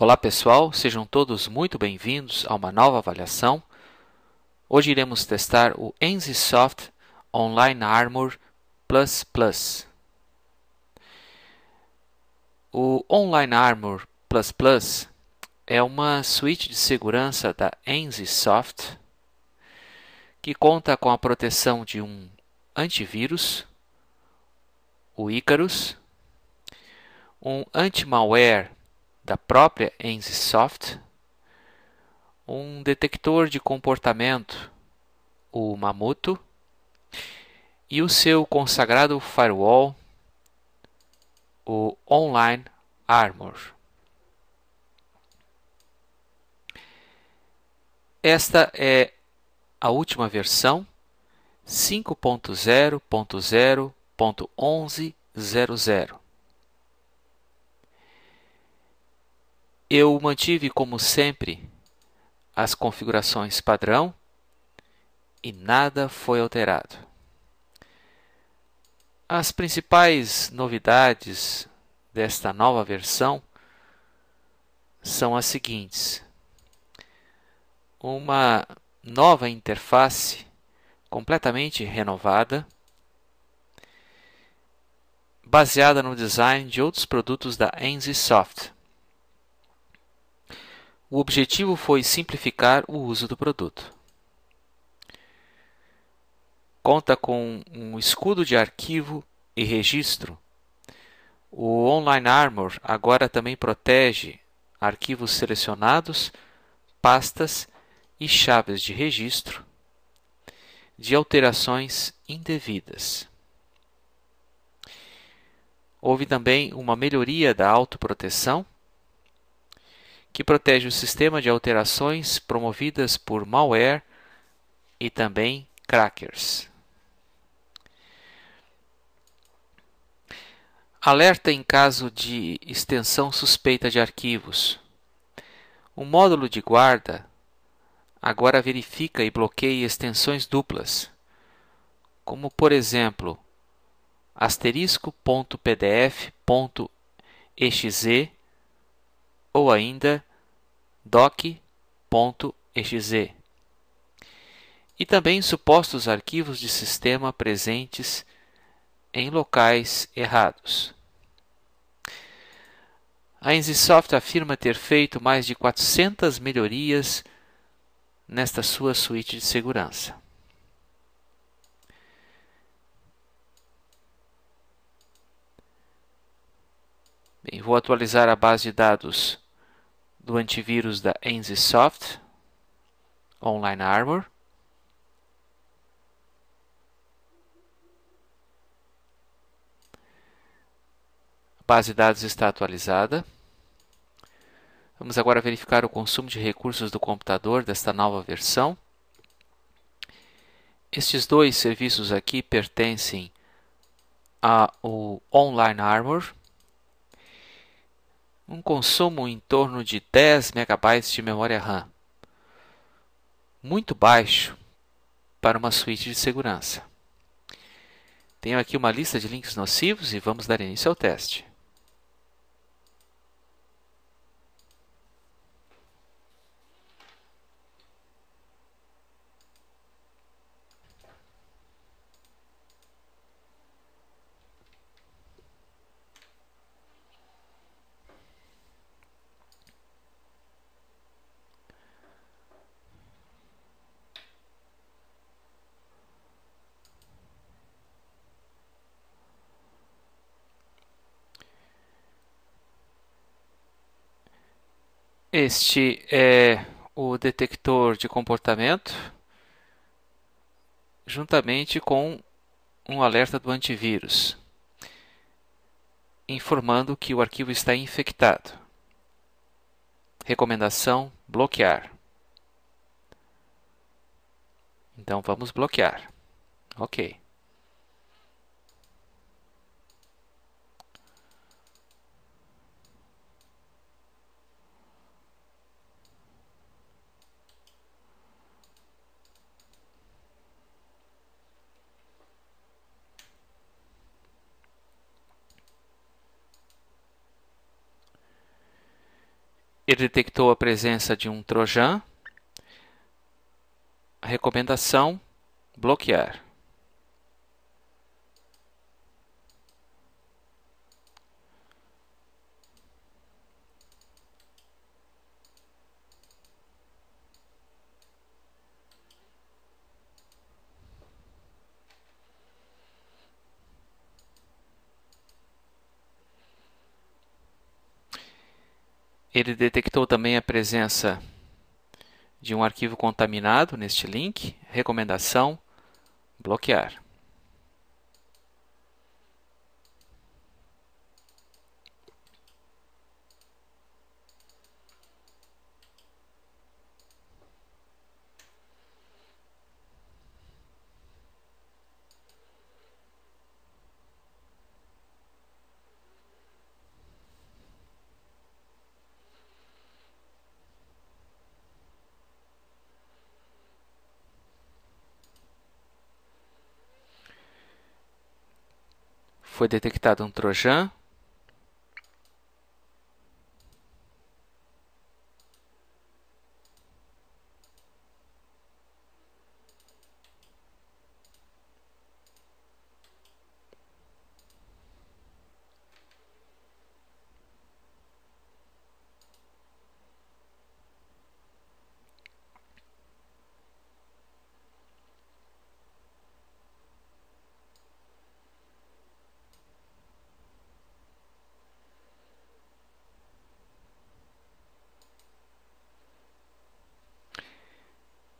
Olá pessoal, sejam todos muito bem-vindos a uma nova avaliação. Hoje iremos testar o EnziSoft Online Armor Plus Plus. O Online Armor Plus Plus é uma suíte de segurança da EnziSoft que conta com a proteção de um antivírus, o Icarus, um anti-malware da própria ENSYSOFT, um detector de comportamento, o Mamuto, e o seu consagrado firewall, o Online Armor. Esta é a última versão 5.0.0.1100. Eu mantive, como sempre, as configurações padrão e nada foi alterado. As principais novidades desta nova versão são as seguintes: uma nova interface completamente renovada, baseada no design de outros produtos da Enzisoft. O objetivo foi simplificar o uso do produto. Conta com um escudo de arquivo e registro. O Online Armor agora também protege arquivos selecionados, pastas e chaves de registro de alterações indevidas. Houve também uma melhoria da autoproteção que protege o sistema de alterações promovidas por malware e também crackers. Alerta em caso de extensão suspeita de arquivos. O módulo de guarda agora verifica e bloqueia extensões duplas, como por exemplo asterisco.pdf.exe ou ainda doc.exe e também supostos arquivos de sistema presentes em locais errados. A Enzisoft afirma ter feito mais de 400 melhorias nesta sua suíte de segurança. Bem, vou atualizar a base de dados do antivírus da NZSoft, Online Armor. A base de dados está atualizada. Vamos agora verificar o consumo de recursos do computador desta nova versão. Estes dois serviços aqui pertencem ao Online Armor, um consumo em torno de 10 MB de memória RAM, muito baixo para uma suíte de segurança. Tenho aqui uma lista de links nocivos e vamos dar início ao teste. Este é o detector de comportamento, juntamente com um alerta do antivírus, informando que o arquivo está infectado. Recomendação: bloquear. Então vamos bloquear. Ok. Ele detectou a presença de um trojan. Recomendação: bloquear. Ele detectou também a presença de um arquivo contaminado neste link. Recomendação: bloquear. foi detectado um trojan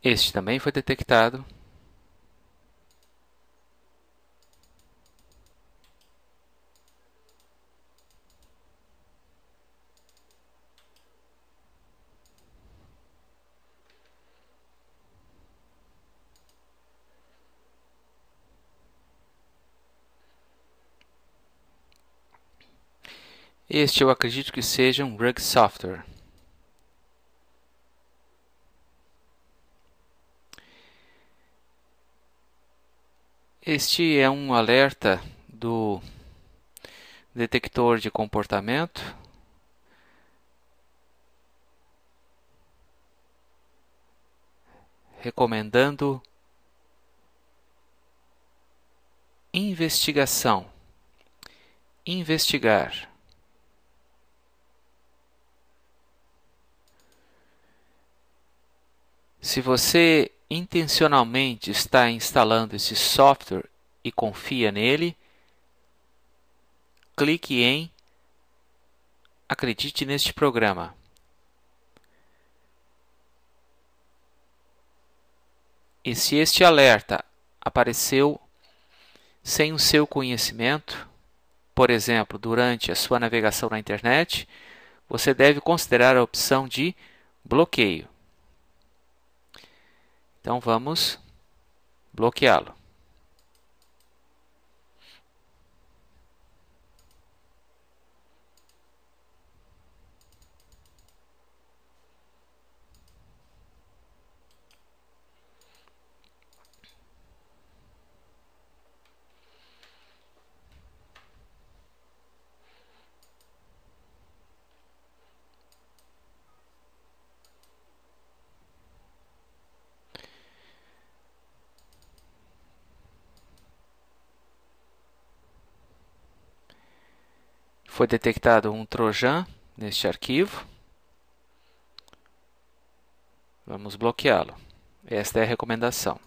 Este também foi detectado. Este eu acredito que seja um rug software. Este é um alerta do detector de comportamento. Recomendando investigação, investigar. Se você intencionalmente está instalando esse software e confia nele, clique em Acredite neste programa. E se este alerta apareceu sem o seu conhecimento, por exemplo, durante a sua navegação na internet, você deve considerar a opção de bloqueio. Então vamos bloqueá-lo. Foi detectado um Trojan neste arquivo. Vamos bloqueá-lo. Esta é a recomendação.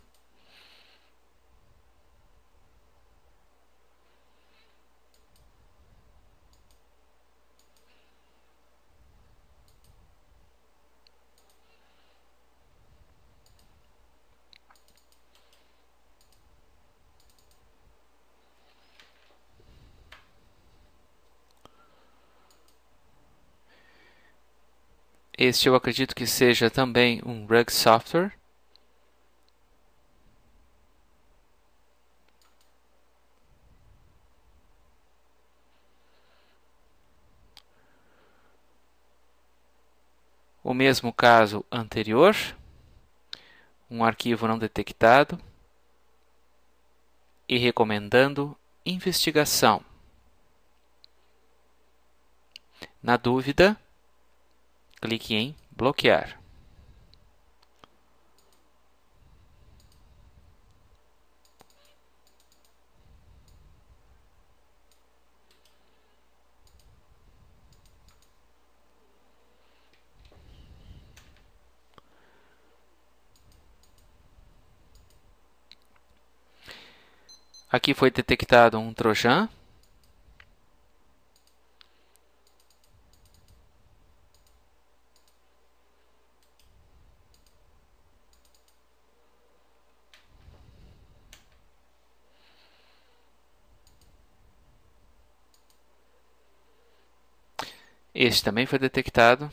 Este eu acredito que seja também um rug software. O mesmo caso anterior, um arquivo não detectado e recomendando investigação. Na dúvida, clique em bloquear. Aqui foi detectado um trojan Este também foi detectado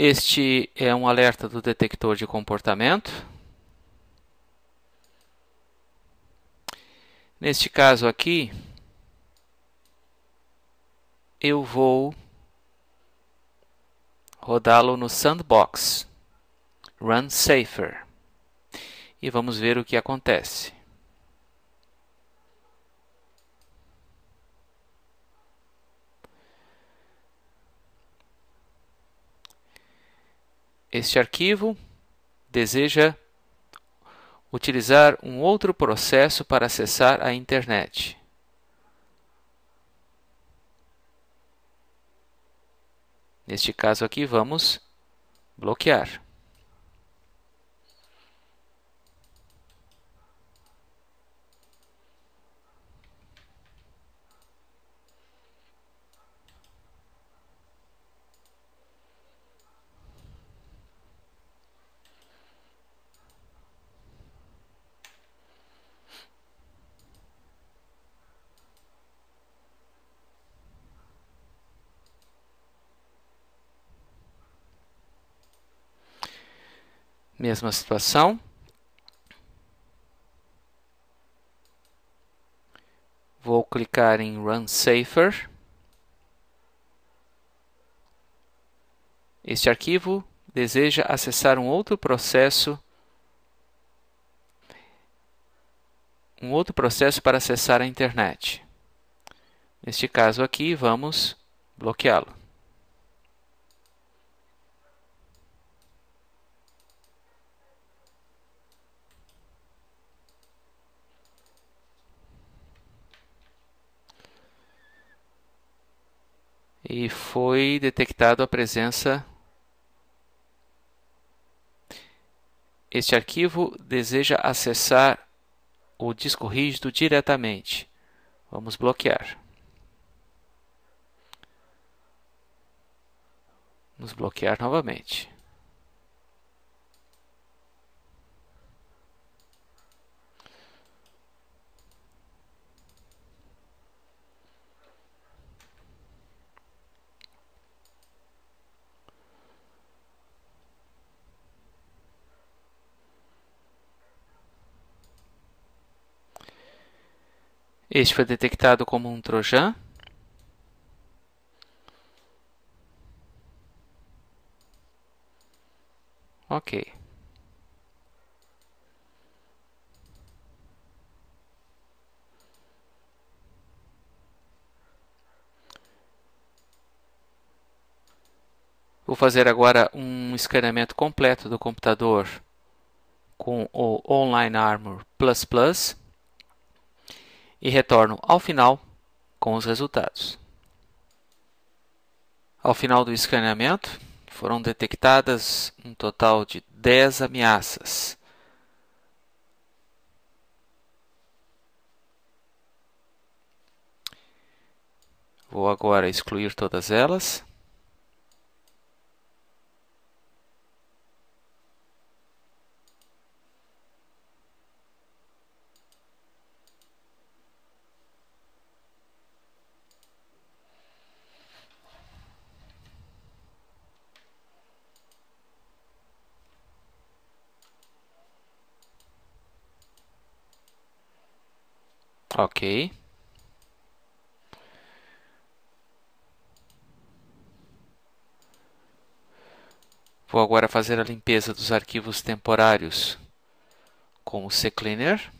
Este é um alerta do detector de comportamento. Neste caso aqui, eu vou rodá-lo no sandbox, run safer, e vamos ver o que acontece. Este arquivo deseja utilizar um outro processo para acessar a internet. Neste caso aqui, vamos bloquear. Mesma situação. Vou clicar em Run Safer. Este arquivo deseja acessar um outro processo um outro processo para acessar a internet. Neste caso aqui, vamos bloqueá-lo. e foi detectado a presença. Este arquivo deseja acessar o disco rígido diretamente. Vamos bloquear. Vamos bloquear novamente. Este foi detectado como um trojan. Ok. Vou fazer agora um escaneamento completo do computador com o Online Armor++ e retorno ao final com os resultados. Ao final do escaneamento, foram detectadas um total de 10 ameaças. Vou agora excluir todas elas. Ok. Vou agora fazer a limpeza dos arquivos temporários com o ccleaner.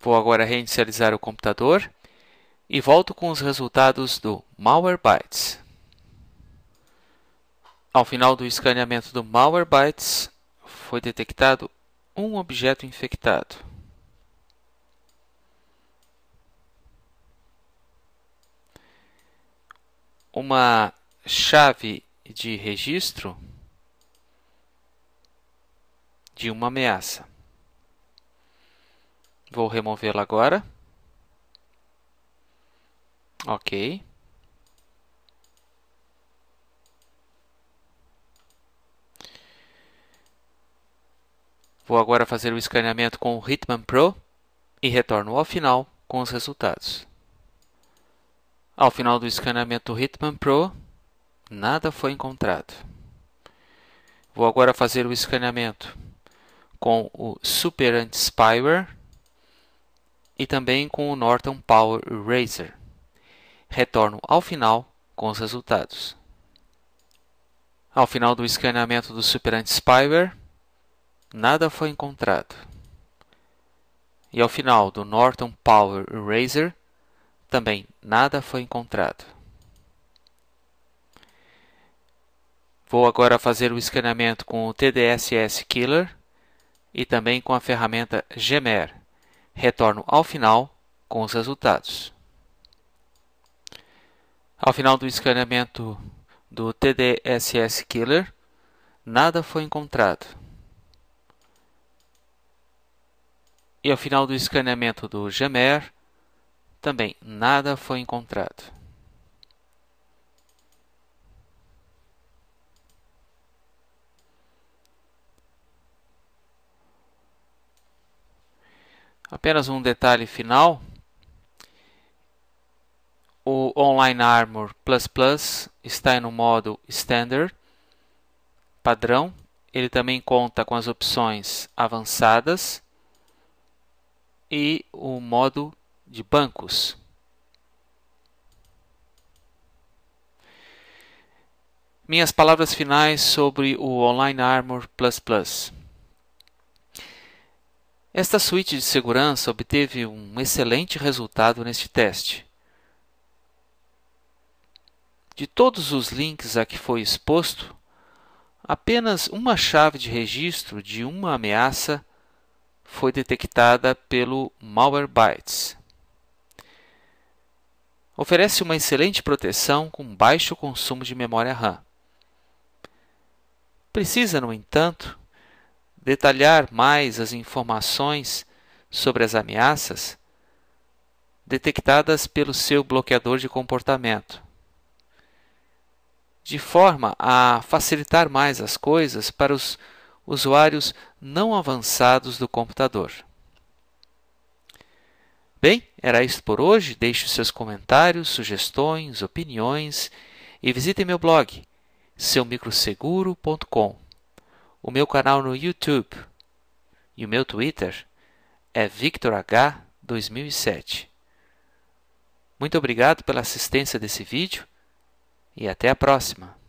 Vou agora reinicializar o computador e volto com os resultados do Malwarebytes. Ao final do escaneamento do Malwarebytes, foi detectado um objeto infectado. Uma chave de registro de uma ameaça. Vou removê-la agora. Ok. Vou agora fazer o escaneamento com o Hitman Pro e retorno ao final com os resultados. Ao final do escaneamento do Hitman Pro, nada foi encontrado. Vou agora fazer o escaneamento com o Super Anti-Spyware e também com o Norton Power Eraser. Retorno ao final com os resultados. Ao final do escaneamento do Super Anti-Spyware, nada foi encontrado. E ao final do Norton Power Eraser, também nada foi encontrado. Vou agora fazer o escaneamento com o TDSS Killer e também com a ferramenta Gemer. Retorno ao final com os resultados. Ao final do escaneamento do TDSS Killer, nada foi encontrado. E ao final do escaneamento do Jamer, também nada foi encontrado. Apenas um detalhe final. O Online Armor Plus Plus está no modo Standard, padrão. Ele também conta com as opções avançadas e o modo de bancos. Minhas palavras finais sobre o Online Armor++. Esta suíte de segurança obteve um excelente resultado neste teste. De todos os links a que foi exposto, apenas uma chave de registro de uma ameaça foi detectada pelo Malwarebytes. Oferece uma excelente proteção com baixo consumo de memória RAM. Precisa, no entanto, detalhar mais as informações sobre as ameaças detectadas pelo seu bloqueador de comportamento, de forma a facilitar mais as coisas para os usuários não avançados do computador. Bem, era isso por hoje. Deixe seus comentários, sugestões, opiniões e visite meu blog seumicroseguro.com, o meu canal no YouTube e o meu Twitter é victorh2007. Muito obrigado pela assistência desse vídeo e até a próxima!